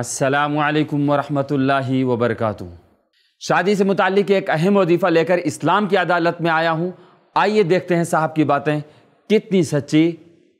असलकम वरहि वबरक शादी से मुतक एक अहम वजीफ़ा लेकर इस्लाम की अदालत में आया हूँ आइए देखते हैं साहब की बातें कितनी सच्ची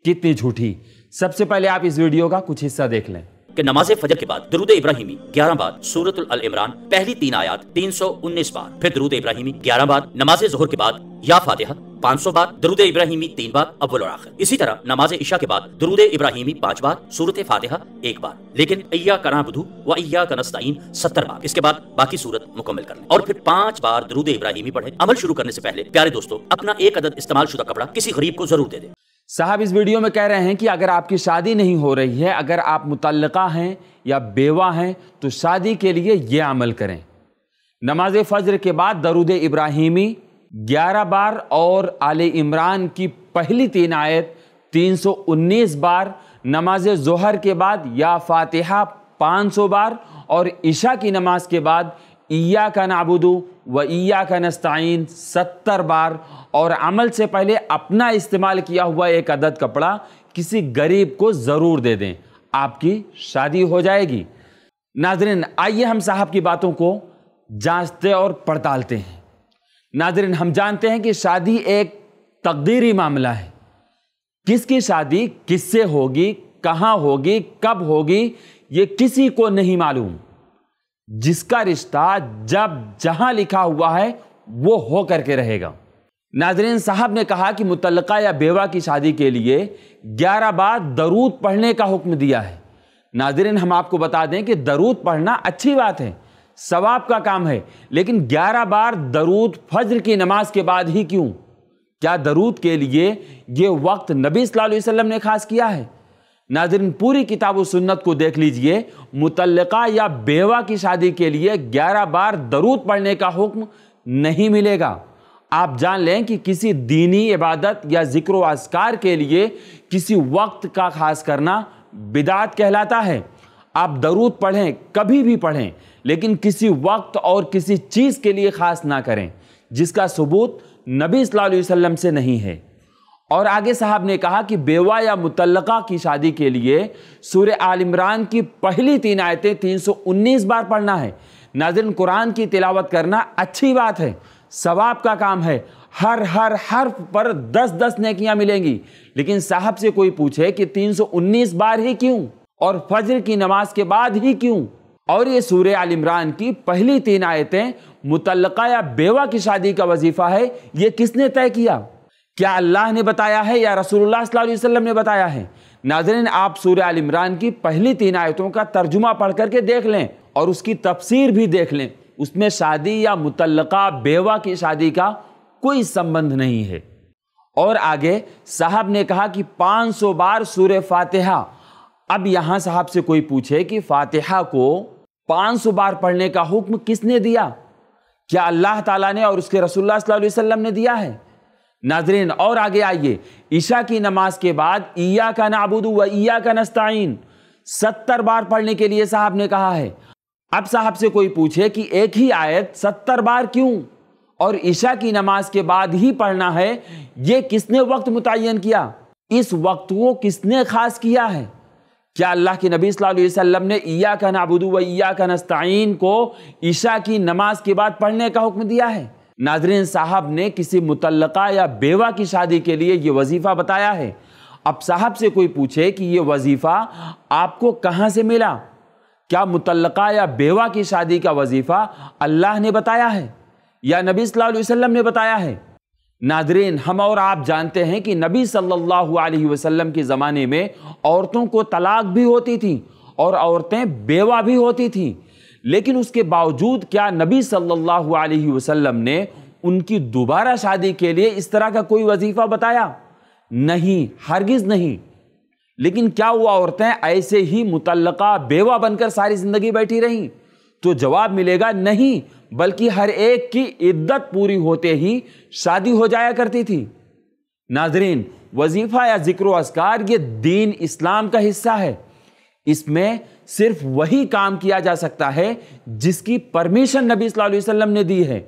कितनी झूठी सबसे पहले आप इस वीडियो का कुछ हिस्सा देख लें कि नमाज फजर के बाद दरुद इब्राहिमी ग्यारह बार सूरत अल इमरान पहली तीन आयात तीन सौ उन्नीस बार फिर दरुद इब्राहिमी ग्यारह बाद नमाज जहर के बाद या फातिहा पाँच सौ बार दरुद इब्राहिमी तीन बार अव्वल आखिर इसी तरह नमाज ईशा के बाद दरुद इब्राहिमी पाँच बार सूरत फातिहा एक बार लेकिन अय्या करा बुधु व अय्या कनस्ताइन सत्तर बार इसके बाद बाकी सूरत मुकम्मल कर और फिर पाँच बार दरुद इब्राहिमी पढ़े अमल शुरू करने से पहले प्यारे दोस्तों अपना एक अदद इस्तेमाल शुदा कपड़ा किसी गरीब को जरूर दे दे साहब इस वीडियो में कह रहे हैं कि अगर आपकी शादी नहीं हो रही है अगर आप मुतलका हैं या बेवा हैं तो शादी के लिए ये अमल करें नमाज फज्र के बाद दरुद इब्राहिमी 11 बार और आल इमरान की पहली तीन आयत 319 बार नमाज जहर के बाद या फातिहा 500 बार और ईशा की नमाज के बाद ईया का नाबुदू व ईया का नस्ताइन सत्तर बार और अमल से पहले अपना इस्तेमाल किया हुआ एक अदद कपड़ा किसी गरीब को ज़रूर दे दें आपकी शादी हो जाएगी नाजरीन आइए हम साहब की बातों को जांचते और पड़तालते हैं नाजरन हम जानते हैं कि शादी एक तकदीरी मामला है किसकी शादी किससे होगी कहाँ होगी कब होगी ये किसी को नहीं मालूम जिसका रिश्ता जब जहाँ लिखा हुआ है वो हो करके रहेगा नाजरीन साहब ने कहा कि मुतलका या बेवा की शादी के लिए ग्यारह बार दरूद पढ़ने का हुक्म दिया है नाजरीन हम आपको बता दें कि दरूद पढ़ना अच्छी बात है सवाब का काम है लेकिन ग्यारह बार दरूद फज्र की नमाज के बाद ही क्यों क्या दरूद के लिए ये वक्त नबी वसल्लम ने खास किया है नाजरन पूरी किताब सुन्नत को देख लीजिए मुतलका या बेवा की शादी के लिए ग्यारह बार दरूद पढ़ने का हुक्म नहीं मिलेगा आप जान लें कि किसी दीनी इबादत या जिक्र असकार के लिए किसी वक्त का खास करना बिदात कहलाता है आप दरूद पढ़ें कभी भी पढ़ें लेकिन किसी वक्त और किसी चीज़ के लिए ख़ास ना करें जिसका सबूत नबी वसल्लम से नहीं है और आगे साहब ने कहा कि बेवा या मुतलका की शादी के लिए सूर्य आल इमरान की पहली तीन आयतें 319 बार पढ़ना है नाजिन कुरान की तिलावत करना अच्छी बात है सवाब का काम है हर हर हर्फ पर दस दस नेकियां मिलेंगी लेकिन साहब से कोई पूछे कि 319 बार ही क्यों और फजर की नमाज के बाद ही क्यों और ये सूर्य आल इमरान की पहली तीन आयतें मुतलका या बेवा की शादी का वजीफ़ा है ये किसने तय किया क्या अल्लाह ने बताया है या रसूल ने बताया है नाजरीन आप सूर्य आल इमरान की पहली तीन आयतों का तर्जुमा पढ़ करके देख लें और उसकी तफसीर भी देख लें उसमें शादी या मुतलका बेवा की शादी का कोई संबंध नहीं है और आगे साहब ने कहा कि 500 बार सूर्य फातिहा अब यहां साहब से कोई पूछे कि फातिहा को 500 बार पढ़ने का हुक्म किसने दिया क्या अल्लाह ताला ने और उसके रसुल्ला वसल्लम ने दिया है नाजरीन और आगे आइए ईशा की नमाज के बाद ईया का नाबुदू व ईया का नस्ताइन सत्तर बार पढ़ने के लिए साहब ने कहा है अब साहब से कोई पूछे कि एक ही आयत सत्तर बार क्यों और ईशा की नमाज के बाद ही पढ़ना है ये किसने वक्त मुतन किया इस वक्त को किसने खास किया है क्या अल्लाह के नबी वसल्लम ने इया का नाबुदू व इया का नस्ताइन को ईशा की नमाज के बाद पढ़ने का हुक्म दिया है नाजरीन साहब ने किसी मुतलका या बेवा की शादी के लिए ये वजीफ़ा बताया है अब साहब से कोई पूछे कि ये वजीफ़ा आपको कहाँ से मिला क्या मुतलका या बेवा की शादी का वजीफ़ा अल्लाह ने बताया है या नबी वसल्लम ने बताया है नादरीन हम और आप जानते हैं कि नबी सल्लल्लाहु अलैहि वसल्लम के ज़माने में औरतों को तलाक भी होती थी और औरतें बेवा भी होती थीं लेकिन उसके बावजूद क्या नबी सल्लल्लाहु अलैहि वसल्लम ने उनकी दोबारा शादी के लिए इस तरह का कोई वजीफ़ा बताया नहीं हरगिज़ नहीं लेकिन क्या वो औरतें ऐसे ही मुतलका बेवा बनकर सारी ज़िंदगी बैठी रहीं तो जवाब मिलेगा नहीं बल्कि हर एक की इद्दत पूरी होते ही शादी हो जाया करती थी नाजरीन वजीफ़ा या जिक्र असकार ये दीन इस्लाम का हिस्सा है इसमें सिर्फ वही काम किया जा सकता है जिसकी परमिशन नबी वसल्लम ने दी है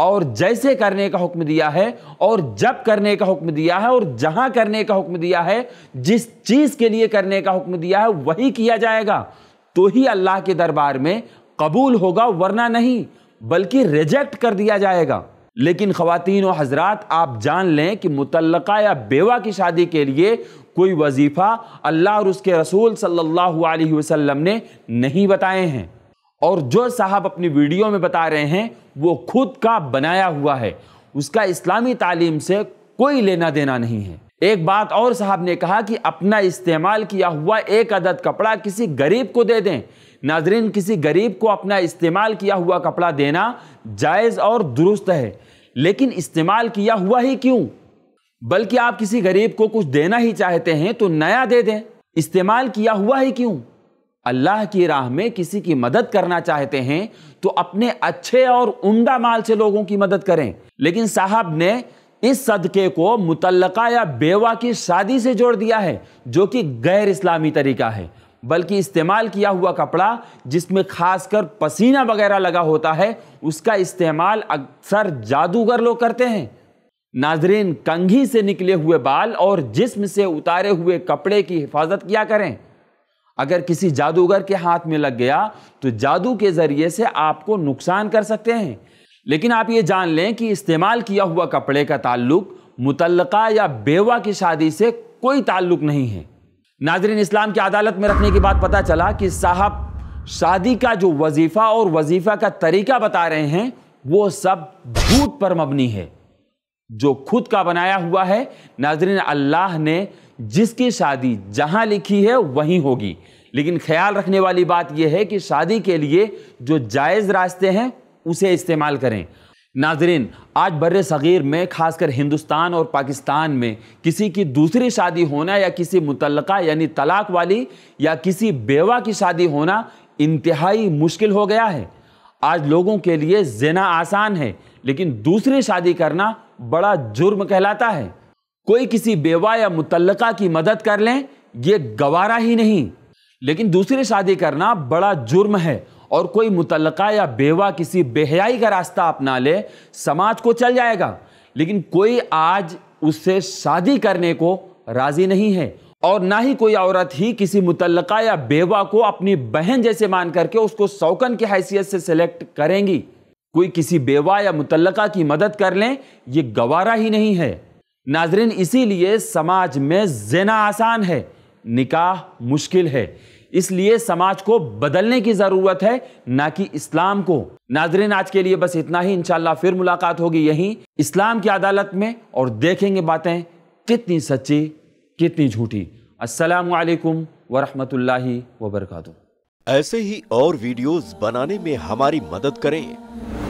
और जैसे करने का हुक्म दिया है और जब करने का हुक्म दिया है और जहां करने का हुक्म दिया है जिस चीज़ के लिए करने का हुक्म दिया है वही किया जाएगा तो ही अल्लाह के दरबार में कबूल होगा वरना नहीं बल्कि रिजेक्ट कर दिया जाएगा लेकिन खातिन और हजरात आप जान लें कि मुतलका या बेवा की शादी के लिए कोई वजीफ़ा अल्लाह और उसके रसूल सल्लल्लाहु अलैहि वसल्लम ने नहीं बताए हैं और जो साहब अपनी वीडियो में बता रहे हैं वो खुद का बनाया हुआ है उसका इस्लामी तालीम से कोई लेना देना नहीं है एक बात और साहब ने कहा कि अपना इस्तेमाल किया हुआ एक अदद कपड़ा किसी गरीब को दे दें नाजरीन किसी गरीब को अपना इस्तेमाल किया हुआ कपड़ा देना जायज़ और दुरुस्त है लेकिन इस्तेमाल किया हुआ ही क्यों बल्कि आप किसी गरीब को कुछ देना ही चाहते हैं तो नया दे दें इस्तेमाल किया हुआ ही क्यों अल्लाह की राह में किसी की मदद करना चाहते हैं तो अपने अच्छे और उमदा माल से लोगों की मदद करें लेकिन साहब ने इस सदक़े को मुतलका या बेवा की शादी से जोड़ दिया है जो कि गैर इस्लामी तरीका है बल्कि इस्तेमाल किया हुआ कपड़ा जिसमें खासकर पसीना वगैरह लगा होता है उसका इस्तेमाल अक्सर जादूगर लोग करते हैं नाजरीन कंघी से निकले हुए बाल और जिस्म से उतारे हुए कपड़े की हिफाजत किया करें अगर किसी जादूगर के हाथ में लग गया तो जादू के ज़रिए से आपको नुकसान कर सकते हैं लेकिन आप ये जान लें कि इस्तेमाल किया हुआ कपड़े का ताल्लुक मुतलका या बेवा की शादी से कोई ताल्लुक नहीं है नाजरीन इस्लाम की अदालत में रखने के बाद पता चला कि साहब शादी का जो वजीफ़ा और वजीफ़ा का तरीका बता रहे हैं वो सब झूठ पर मबनी है जो खुद का बनाया हुआ है नाजरीन अल्लाह ने जिसकी शादी जहाँ लिखी है वहीं होगी लेकिन ख्याल रखने वाली बात यह है कि शादी के लिए जो जायज़ रास्ते हैं उसे इस्तेमाल करें नाजरीन आज बर सग़ीर में खासकर हिंदुस्तान और पाकिस्तान में किसी की दूसरी शादी होना या किसी मुतल यानी तलाक वाली या किसी बेवा की शादी होना इंतहाई मुश्किल हो गया है आज लोगों के लिए जेना आसान है लेकिन दूसरी शादी करना बड़ा जुर्म कहलाता है कोई किसी बेवा या मुतल की मदद कर लें ये गवारा ही नहीं लेकिन दूसरी शादी करना बड़ा जुर्म है और कोई मुतलका या बेवा किसी बेहयाई का रास्ता अपना ले समाज को चल जाएगा लेकिन कोई आज उससे शादी करने को राज़ी नहीं है और ना ही कोई औरत ही किसी मुतलका या बेवा को अपनी बहन जैसे मान करके उसको शौकन की हैसियत से सिलेक्ट करेंगी कोई किसी बेवा या मुतलका की मदद कर लें ये गवारा ही नहीं है नाजरीन इसीलिए समाज में जेना आसान है निकाह मुश्किल है इसलिए समाज को बदलने की ज़रूरत है ना कि इस्लाम को नाजरीन आज के लिए बस इतना ही इंशाल्लाह फिर मुलाकात होगी यहीं इस्लाम की अदालत में और देखेंगे बातें कितनी सच्ची कितनी झूठी असलकम वरहमल वबरक ऐसे ही और वीडियोस बनाने में हमारी मदद करें